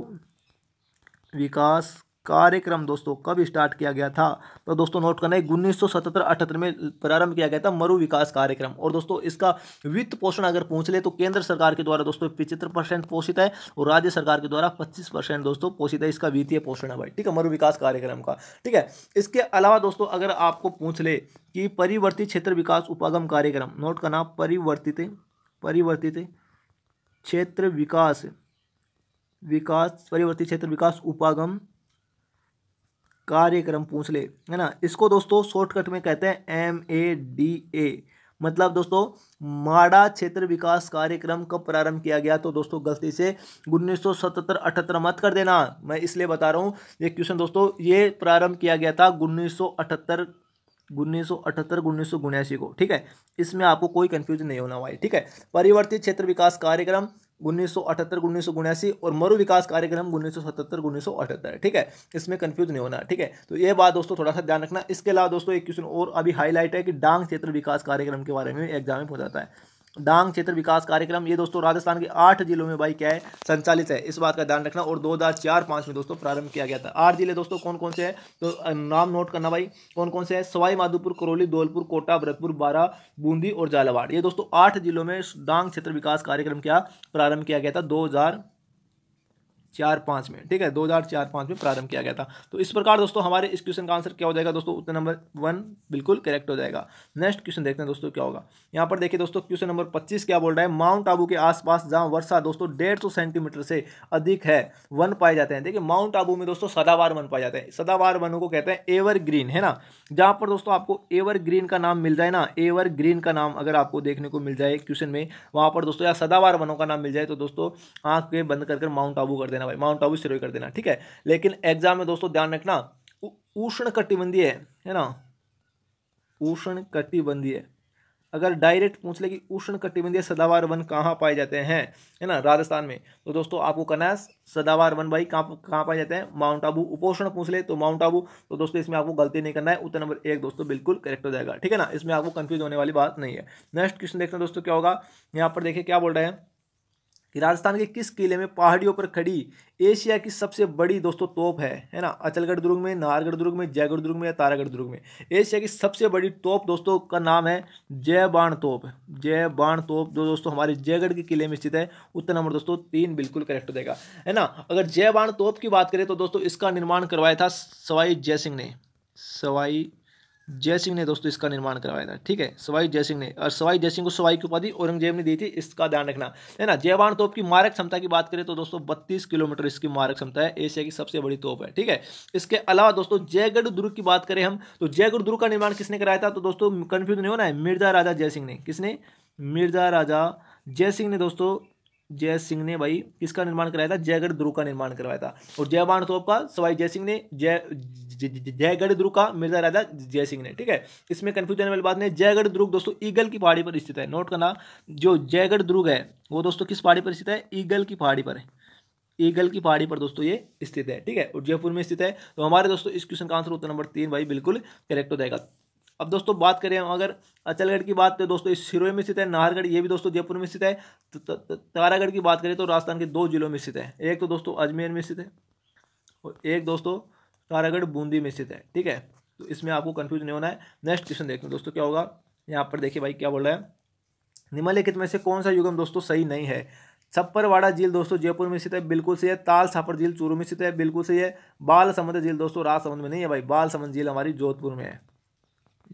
विकास कार्यक्रम दोस्तों कब स्टार्ट किया गया था तो दोस्तों नोट करना है उन्नीस सौ में प्रारंभ किया गया था मरु विकास कार्यक्रम और दोस्तों इसका वित्त पोषण अगर पूछ ले तो केंद्र सरकार के द्वारा दोस्तों पिछहत्तर परसेंट पोषित है और राज्य सरकार के द्वारा पच्चीस परसेंट दोस्तों पोषित है इसका वित्तीय पोषण है भाई ठीक है मरु विकास कार्यक्रम का ठीक है इसके अलावा दोस्तों अगर आपको पूछ ले कि परिवर्तित क्षेत्र विकास उपागम कार्यक्रम नोट करना परिवर्तित परिवर्तित क्षेत्र विकास विकास परिवर्तित क्षेत्र विकास उपागम कार्यक्रम पूछ ले है ना इसको दोस्तों शॉर्टकट में कहते हैं एम ए डी ए मतलब दोस्तों माड़ा क्षेत्र विकास कार्यक्रम कब प्रारंभ किया गया तो दोस्तों गलती से उन्नीस सौ मत कर देना मैं इसलिए बता रहा हूँ ये क्वेश्चन दोस्तों ये प्रारंभ किया गया था उन्नीस सौ उन्नीस सौ अठहत्तर उन्नीस सौ उन्यासी को ठीक है इसमें आपको कोई कंफ्यूजन नहीं होना भाई ठीक है परिवर्तित क्षेत्र विकास कार्यक्रम उन्नीस सौ अठहत्तर उन्नीस सौ उन्यासी और मरु विकास कार्यक्रम उन्नीस सौ सतहत्तर उन्नीस सौ अठहत्तर ठीक है इसमें कंफ्यूज नहीं होना ठीक है तो ये बात दोस्तों थोड़ा सा ध्यान रखना इसके अलावा दोस्तों एक क्वेश्चन और अभी हाईलाइट है कि डांग क्षेत्र विकास कार्यक्रम के बारे में एग्जाम में पूछा जाता है डांग क्षेत्र विकास कार्यक्रम ये दोस्तों राजस्थान के आठ जिलों में भाई क्या है संचालित है इस बात का ध्यान रखना और दो हज़ार चार पाँच में दोस्तों प्रारंभ किया गया था आठ जिले दोस्तों कौन कौन से हैं तो नाम नोट करना भाई कौन कौन से हैं सवाई माधोपुर करौली धौलपुर कोटा भरतपुर बारा बूंदी और झालावाड़ ये दोस्तों आठ जिलों में डांग क्षेत्र विकास कार्यक्रम क्या प्रारंभ किया गया था दो चार पाँच में ठीक है दो हज़ार चार पाँच में प्रारंभ किया गया था तो इस प्रकार दोस्तों हमारे इस क्वेश्चन का आंसर क्या हो जाएगा दोस्तों उत्तर नंबर वन बिल्कुल करेक्ट हो जाएगा नेक्स्ट क्वेश्चन देखते हैं दोस्तों क्या होगा यहाँ पर देखिए दोस्तों क्वेश्चन नंबर पच्चीस क्या बोल रहा है माउंट आबू के आसपास जहाँ वर्षा दोस्तों डेढ़ सौ सेंटीमीटर से अधिक है वन पाए जाते हैं देखिए माउंट आबू में दोस्तों सदावार वन पाए जाते हैं सदावार वनों को कहते हैं एवर ग्रीन है ना जहाँ पर दोस्तों आपको एवर ग्रीन का नाम मिल जाए ना एवर ग्रीन का नाम अगर आपको देखने को मिल जाए क्वेश्चन में वहाँ पर दोस्तों या सदावार वनों का नाम मिल जाए तो दोस्तों आँख के बंद कर माउंट आबू कर देना देना भाई माउंट आबू सिरोही कर देना ठीक है लेकिन एग्जाम में दोस्तों ध्यान रखना उष्ण कटिबंधीय है ना उष्ण कटिबंधीय अगर डायरेक्ट पूछ ले कि उष्ण कटिबंधीय सदावार वन कहाँ पाए जाते हैं है ना राजस्थान में तो दोस्तों आपको करना है सदावार वन भाई कहाँ कहाँ पाए जाते हैं माउंट आबू उपोषण पूछ ले तो माउंट आबू तो दोस्तों इसमें आपको गलती नहीं करना है उत्तर नंबर एक दोस्तों बिल्कुल करेक्ट हो जाएगा ठीक है ना इसमें आपको कन्फ्यूज होने वाली बात नहीं है नेक्स्ट क्वेश्चन देखते हैं दोस्तों क्या होगा यहाँ पर देखिए क्या बोल रहे हैं कि राजस्थान के किस किले में पहाड़ियों पर खड़ी एशिया की सबसे बड़ी दोस्तों तोप है है ना अचलगढ़ दुर्ग में नाहरगढ़ दुर्ग में जयगढ़ दुर्ग में या तारागढ़ दुर्ग में एशिया की सबसे बड़ी तोप दोस्तों का नाम है जय बाण तोप जय बाण तोप जो दोस्तों हमारे जयगढ़ के किले में स्थित है उत्तर नंबर दोस्तों तीन बिल्कुल करेक्ट हो जाएगा है ना अगर जय बाण तोप की बात करें तो दोस्तों इसका निर्माण करवाया था सवाई जयसिंह ने सवाई जयसिंह ने दोस्तों इसका निर्माण करवाया था ठीक है सवाई जयसिंह ने और सवाई जयसिंह को सवाई की उपाधि औरंगजेब ने दी थी इसका ध्यान रखना है ना जयवान तोप की मारक क्षमता की बात करें तो दोस्तों बत्तीस किलोमीटर इसकी मारक क्षमता है एशिया की सबसे बड़ी तोप है ठीक है इसके अलावा दोस्तों जयगढ़ दुर्ग की बात करें हम तो जयगढ़ दुर्ग का निर्माण किसने कराया था तो दोस्तों कन्फ्यूज नहीं होना है मिर्जा राजा जयसिंह ने किसने मिर्जा राजा जयसिंह ने दोस्तों जय सिंह ने भाई किसका निर्माण कराया था जयगढ़ दुर्ग का निर्माण करवाया था और जयवान तोप का सवाई जयसिंह ने जय जयगढ़ दुर्ग का मिर्जा राजा जय सिंह ने ठीक है इसमें कन्फ्यूजन वाली बात नहीं जयगढ़ दुर्ग दोस्तों ईगल की पहाड़ी पर स्थित है नोट करना जो जयगढ़ दुर्ग है वो दोस्तों किस पहाड़ी पर स्थित है ईगल की पहाड़ी पर है ईगल की पहाड़ी पर दोस्तों ये स्थित है ठीक है और जयपुर में स्थित है तो हमारे दोस्तों इस क्वेश्चन का आंसर उत्तर नंबर तीन भाई बिल्कुल करेक्ट हो जाएगा अब दोस्तों बात करें हम अगर अचलगढ़ की बात तो दोस्तों इस सिरोही में स्थित है नाहरगढ़ ये भी दोस्तों जयपुर में स्थित है तो, तो, तो, तारागढ़ की बात करें तो राजस्थान के दो जिलों में स्थित है एक तो दोस्तों अजमेर में स्थित है और एक दोस्तों तारागढ़ बूंदी में स्थित है ठीक है तो इसमें आपको कन्फ्यूज नहीं होना है नेक्स्ट क्वेश्चन देखते हैं दोस्तों क्या होगा यहाँ पर देखिए भाई क्या बोल रहा है निम्नलिखित में से कौन सा युगम दोस्तों सही नहीं है छप्परवाड़ा झील दोस्तों जयपुर में स्थित है बिल्कुल सही है ताल छापर झील चूरू में स्थित है बिल्कुल सही है बाल समुद्र झील दोस्तों राज समुद्र में नहीं है भाई बाल समुद्र झील हमारी जोधपुर में है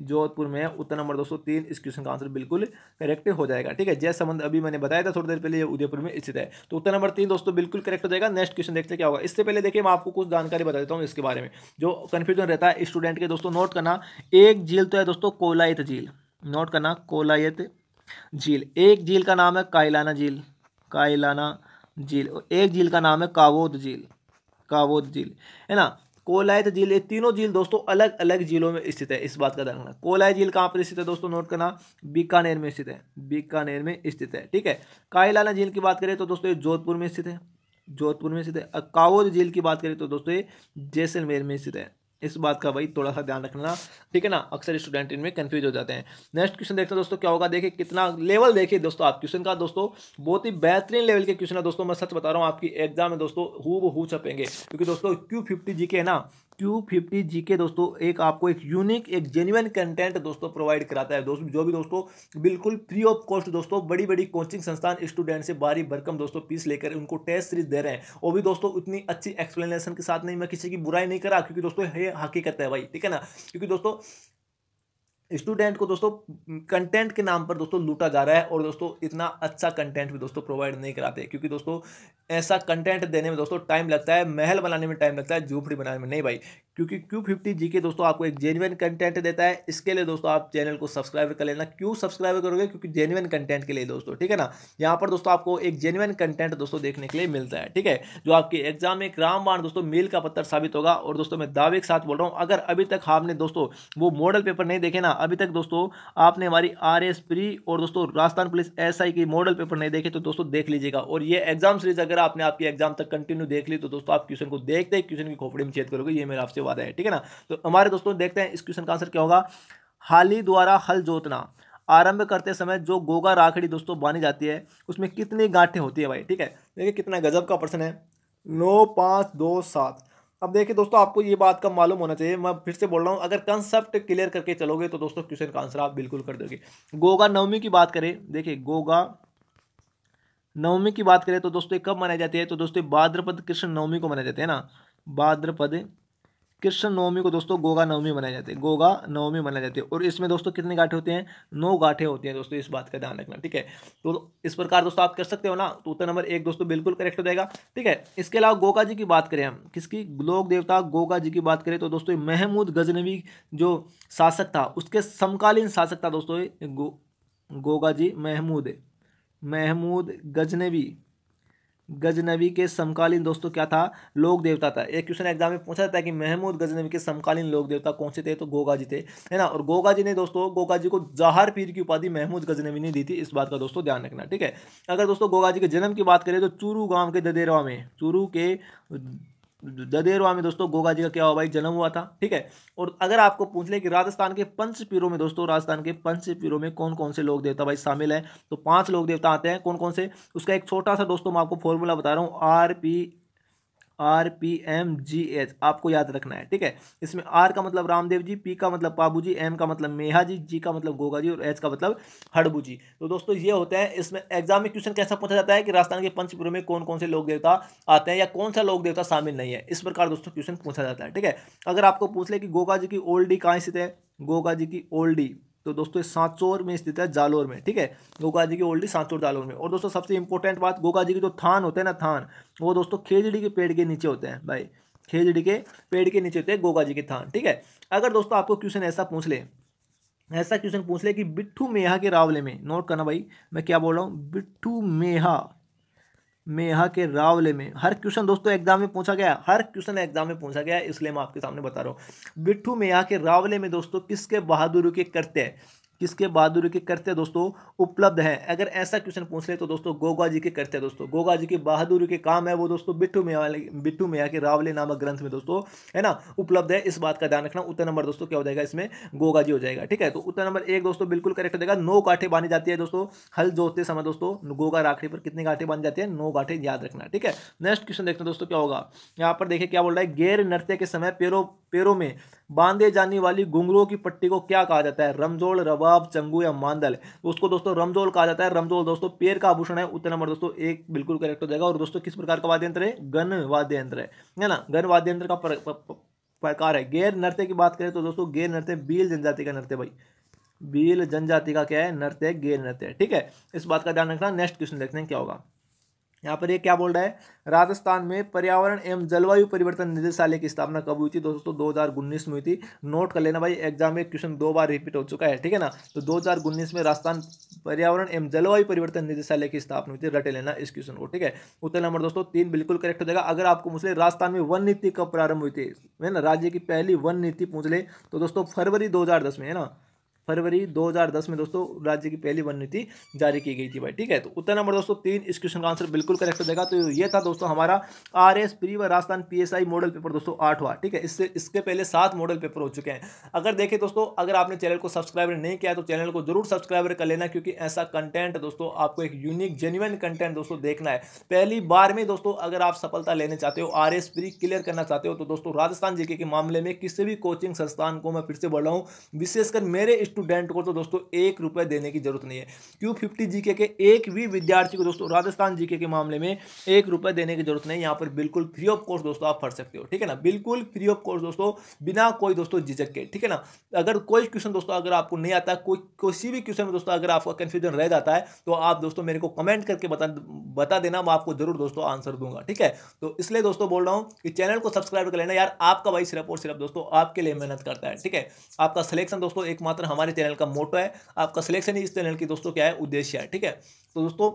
जोधपुर में उत्तर नंबर तीन इस क्वेश्चन का आंसर बिल्कुल करेक्ट हो जाएगा ठीक है जय संबंध अभी मैंने बताया था थोड़ी देर पहले उदयपुर में स्थित है तो उत्तर नंबर तीन दोस्तों बिल्कुल करेक्ट हो जाएगा नेक्स्ट क्वेश्चन देखते क्या होगा इससे पहले देखिए मैं आपको कुछ जानकारी बता देता हूँ इसके बारे में जो कन्फ्यूजन रहता है स्टूडेंट के दोस्तों नोट करना एक झील तो है दोस्तों कोलायत झील नोट करना कोलायत झील एक झील का नाम है कायलाना झील कायलाना झील एक झील का नाम है कावोद झील कावोद झील है ना कोलायत तो झील ये तीनों झील दोस्तों अलग अलग झीलों में स्थित है इस बात का ध्यान रखना कोलाय झील कहाँ पर स्थित है दोस्तों नोट करना बीकानेर में स्थित है बीकानेर में स्थित है ठीक है कायलाना झील की बात करें तो दोस्तों ये जोधपुर में स्थित है जोधपुर में स्थित है कावोद झील की बात करें तो दोस्तों ये जैसलमेर में स्थित है इस बात का भाई थोड़ा सा ध्यान रखना ठीक है ना अक्सर स्टूडेंट इनमें कन्फ्यूज हो जाते हैं नेक्स्ट क्वेश्चन देखते हैं दोस्तों क्या होगा देखिए कितना लेवल देखिए दोस्तों आप क्वेश्चन का दोस्तों बहुत ही बेहतरीन लेवल के क्वेश्चन है दोस्तों मैं सच बता रहा हूँ आपकी एग्जाम में दोस्तों हु वो हु छपेंगे क्योंकि दोस्तों क्यू फिफ्टी जी के है ना क्यू फिफ्टी जी के दोस्तों एक आपको एक यूनिक एक जेन्यून कंटेंट दोस्तों प्रोवाइड कराता है दोस्तों जो भी दोस्तों बिल्कुल फ्री ऑफ कॉस्ट दोस्तों बड़ी बड़ी कोचिंग संस्थान स्टूडेंट से बारी भरकम दोस्तों पीस लेकर उनको टेस्ट सीरीज दे रहे हैं वो भी दोस्तों उतनी अच्छी एक्सप्लेनेशन के साथ नहीं मैं किसी की बुराई नहीं करा क्योंकि दोस्तों ये हकीकत है भाई ठीक है ना क्योंकि दोस्तों स्टूडेंट को दोस्तों कंटेंट के नाम पर दोस्तों लूटा जा रहा है और दोस्तों इतना अच्छा कंटेंट भी दोस्तों प्रोवाइड नहीं कराते क्योंकि दोस्तों ऐसा कंटेंट देने में दोस्तों टाइम लगता है महल बनाने में टाइम लगता है झूपड़ी बनाने में नहीं भाई क्योंकि क्यू फिफ्टी जी के दोस्तों आपको एक जेनुअन कंटेंट देता है इसके लिए दोस्तों आप चैनल को सब्सक्राइब कर लेना क्यों सब्सक्राइब करोगे क्योंकि जेनुअन कंटेंट के लिए दोस्तों ठीक है ना यहाँ पर दोस्तों आपको एक जेनुअन कंटेंट दोस्तों देखने के लिए मिलता है ठीक है जो आपके एग्जाम में एक बाण दोस्तों मील का पत्थर साबित होगा और दोस्तों मैं दावे के साथ बोल रहा हूँ अगर अभी तक आपने दोस्तों वो मॉडल पेपर नहीं देखे ना अभी तक दोस्तों आपने हमारी आर एस प्री और दोस्तों राजस्थान पुलिस एस आई की मॉडल पेपर नहीं देखे तो दोस्तों देख लीजिएगा और ये एग्जाम सीरीज अगर आपने आपकी एग्जाम तक कंटिन्यू देख ली तो दोस्तों आप क्वेश्चन को देखते हैं क्वेश्चन की खोपड़ी में छेद करोगे ये मेरा आपसे वादा है ठीक है ना तो हमारे दोस्तों देखते हैं इस क्वेश्चन का आंसर क्या होगा हाली द्वारा हल जोतना आरंभ करते समय जो गोगा राखड़ी दोस्तों बानी जाती है उसमें कितनी गांठें होती है भाई ठीक है देखिए कितना गजब का प्रश्न है नौ पाँच दो सात अब देखिए दोस्तों आपको ये बात का मालूम होना चाहिए मैं फिर से बोल रहा हूँ अगर कंसेप्ट क्लियर करके चलोगे तो दोस्तों क्वेश्चन का आंसर आप बिल्कुल कर दोगे गोगा नवमी की बात करें देखिए गोगा नवमी की बात करें तो दोस्तों कब मनाई जाती है तो दोस्तों भाद्रपद कृष्ण नवमी को मनाए जाते हैं ना भाद्रपद कृष्ण नवमी को दोस्तों गोगा नवमी मनाया जाते हैं गोगा नवमी मनाया जाते हैं और इसमें दोस्तों कितने गाठे होते हैं नौ गाठे होते हैं दोस्तों इस बात का ध्यान रखना ठीक है तो इस प्रकार दोस्तों आप कर सकते हो ना तो उत्तर नंबर एक दोस्तों बिल्कुल करेक्ट हो जाएगा ठीक है इसके अलावा गोगा जी की बात करें हम किसकी लोक देवता गोगा जी की बात करें तो दोस्तों महमूद गजनवी जो शासक था उसके समकालीन शासक था दोस्तों गोगा जी महमूद महमूद गजनवी गजनवी के समकालीन दोस्तों क्या था लोक देवता था एक क्वेश्चन एग्जाम में पूछा जाता है कि महमूद गजनवी के समकालीन लोक देवता कौन से थे तो गोगा जी थे है ना और गोगा जी ने दोस्तों गोगा जी को जहार पीर की उपाधि महमूद गजनवी ने दी थी इस बात का दोस्तों ध्यान रखना ठीक है अगर दोस्तों गोगा जी के जन्म की बात करें तो चूरू गांव के ददेरवा में चूरू के ददेरवा में दोस्तों गोगा जी का क्या हुआ भाई जन्म हुआ था ठीक है और अगर आपको पूछ ले कि राजस्थान के पंच पीरों में दोस्तों राजस्थान के पंच पीरों में कौन कौन से लोक देवता भाई शामिल हैं तो पांच लोग देवता आते हैं कौन कौन से उसका एक छोटा सा दोस्तों मैं आपको फॉर्मूला बता रहा हूँ R P R P M G H आपको याद रखना है ठीक है इसमें आर का मतलब रामदेव जी पी का मतलब बाबू जी एम का मतलब मेहा जी जी का मतलब गोगा जी और एच का मतलब हड़बू जी तो दोस्तों ये होता है इसमें एग्जाम में क्वेश्चन कैसा पूछा जाता है कि राजस्थान के पंचपुर में कौन कौन से लोक देवता आते हैं या कौन सा लोक देवता शामिल नहीं है इस प्रकार दोस्तों क्वेश्चन पूछा जाता है ठीक है अगर आपको पूछ ले कि गोगा जी की ओल्ड डी कहाँ स्थित है गोगा जी की ओल्डी तो दोस्तों सांचौर में स्थित है जालोर में ठीक है गोगा जी की ओल्डी सांचौर जालोर में और दोस्तों सबसे इंपॉर्टेंट बात गोगा जी के जो थान होते हैं ना थान वो दोस्तों खेजड़ी के पेड़ के नीचे होते हैं भाई खेजड़ी के पेड़ के नीचे होते हैं गोगा जी के थान ठीक है अगर दोस्तों आपको क्वेश्चन ऐसा पूछ ले ऐसा क्वेश्चन पूछ ले कि बिट्ठू मेहा के रावले में नोट करना भाई मैं क्या बोल रहा हूँ बिट्ठू मेहा में यहाँ के रावले में हर क्वेश्चन दोस्तों एग्जाम में पूछा गया हर क्वेश्चन एग्जाम में पूछा गया इसलिए मैं आपके सामने बता रहा हूँ बिट्ठू में यहाँ के रावले में दोस्तों किसके बहादुर के करते हैं किसके बहादुरी के करते दोस्तों उपलब्ध हैं अगर ऐसा क्वेश्चन पूछ ले तो दोस्तों गोगा जी के करते दोस्तों गोगा जी की बहादुरी के काम है वो दोस्तों बिट्टू मिया बिट्टू मिया के रावले नामक ग्रंथ में दोस्तों है ना उपलब्ध है इस बात का ध्यान रखना उत्तर नंबर दोस्तों क्या हो जाएगा इसमें गोगा जी हो जाएगा ठीक है तो उत्तर नंबर एक दोस्तों बिल्कुल करेक्ट हो जाएगा नौ गाठे बांधी जाती है दोस्तों हल जोते समय दोस्तों गोगा राखड़ी पर कितनी गाठे बांध जाती है नौ गाठे याद रखना ठीक है नेक्स्ट क्वेश्चन देखते हैं दोस्तों क्या होगा यहाँ पर देखिए क्या बोल रहा है गैर नृत्य के समय पैरों पैरों में बांधे जाने वाली घुंघरों की पट्टी को क्या कहा जाता है रमजोल रबाब चंगू या मांदल तो उसको दोस्तों रमजोल कहा जाता है रमजोल दोस्तों पैर का आभूषण है उत्तर नंबर दोस्तों एक बिल्कुल करेक्ट हो जाएगा और दोस्तों किस प्रकार का वाद्यंत्र है गन वाद्यंत्र है है ना गन वाद्यंत्र का प्रकार है गैर नृत्य की बात करें तो दोस्तों गैर नृत्य बील जनजाति का नृत्य भाई बील जनजाति का क्या है नृत्य गैर नृत्य ठीक है इस बात का ध्यान रखना नेक्स्ट क्वेश्चन देखते हैं क्या होगा यहाँ पर ये क्या बोल रहा है राजस्थान में पर्यावरण एवं जलवायु परिवर्तन निदेशालय की स्थापना कब हुई थी दोस्तों दो हज़ार उन्नीस में हुई थी नोट कर लेना भाई एग्जाम में क्वेश्चन दो बार रिपीट हो चुका है ठीक है ना तो दो हज़ार उन्नीस में राजस्थान पर्यावरण एवं जलवायु परिवर्तन निदेशालय की स्थापना हुई थी रटे लेना इस क्वेश्चन को ठीक है उत्तर नंबर दोस्तों तीन बिल्कुल करेक्ट हो जाएगा अगर आपको मुझसे राजस्थान में वन नीति कब प्रारंभ हुई थी है ना राज्य की पहली वन नीति पूछ ले तो दोस्तों फरवरी दो में है ना फरवरी 2010 में दोस्तों राज्य की पहली वन नीति जारी की गई थी भाई ठीक है तो उत्तर नंबर दोस्तों तीन इस क्वेश्चन का आंसर बिल्कुल करेक्ट हो जाएगा तो ये था दोस्तों हमारा आर एस प्री व राजस्थान पीएसआई मॉडल पेपर दोस्तों हुआ ठीक है इससे इसके पहले सात मॉडल पेपर हो चुके हैं अगर देखें दोस्तों अगर आपने चैनल को सब्सक्राइब नहीं किया तो चैनल को जरूर सब्सक्राइबर कर लेना क्योंकि ऐसा कंटेंट दोस्तों आपको एक यूनिक जेन्यून कंटेंट दोस्तों देखना है पहली बार में दोस्तों अगर आप सफलता लेने चाहते हो आर एस प्री क्लियर करना चाहते हो तो दोस्तों राजस्थान जीके के मामले में किसी भी कोचिंग संस्थान को मैं फिर से बोल रहा हूँ विशेषकर मेरे स्टूडेंट को तो दोस्तों एक रुपए देने की जरूरत नहीं है क्यू फिफ्टी जीके के एक भी विद्यार्थी को दोस्तों राजस्थान जीके के मामले में एक रुपए देने की जरूरत नहीं यहां पर बिल्कुल फ्री ऑफ कॉस्ट दोस्तों आप पढ़ सकते हो ठीक है ना बिल्कुल फ्री ऑफ कॉस्ट दोस्तों बिना कोई दोस्तों झिझक के ठीक है ना अगर कोई क्वेश्चन दोस्तों अगर आपको नहीं आता कोई किसी भी क्वेश्चन में दोस्तों अगर आपका कंफ्यूजन रह जाता है तो आप दोस्तों मेरे को कमेंट करके बता बता देना मैं आपको जरूर दोस्तों आंसर दूंगा ठीक है तो इसलिए दोस्तों बोल रहा हूं कि चैनल को सब्सक्राइब कर लेना यार आपका भाई सिर्फ और सिर्फ दोस्तों आपके लिए मेहनत करता है ठीक है आपका सिलेक्शन दोस्तों एकमात्र हमारे हमारे चैनल का मोटो है आपका सिलेक्शन ही इस चैनल की दोस्तों क्या है उद्देश्य है ठीक है तो दोस्तों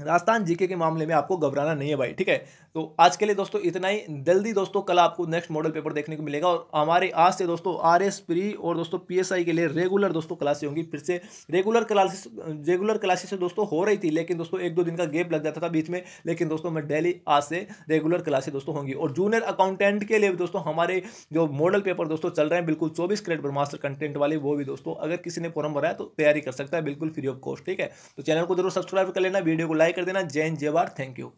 राजस्थान जीके के मामले में आपको घबराना नहीं है भाई ठीक है तो आज के लिए दोस्तों इतना ही जल्दी दोस्तों कल आपको नेक्स्ट मॉडल पेपर देखने को मिलेगा और हमारे आज से दोस्तों आर एस प्री और दोस्तों पीएसआई के लिए रेगुलर दोस्तों क्लासेस होंगी फिर से रेगुलर क्लासेस रेगुलर क्लासेस दोस्तों हो रही थी लेकिन दोस्तों एक दो दिन का गैप लग जाता था बीच में लेकिन दोस्तों मैं डेली आज से रेगुलर क्लासेस दोस्तों होंगी और जूनियर अकाउंटेंट के लिए भी दोस्तों हमारे जो मॉडल पेपर दोस्तों चल रहे हैं बिल्कुल चौबीस क्रेड पर मास्टर कंटेंट वाले वो भी दोस्तों अगर किसी ने फॉर्म भराया तो तैयारी कर सकता है बिल्कुल फ्री ऑफ कॉस्ट ठीक है तो चैनल को जरूर सब्सक्राइब कर लेना वीडियो को लाइक कर देना जैन जयवार थैंक यू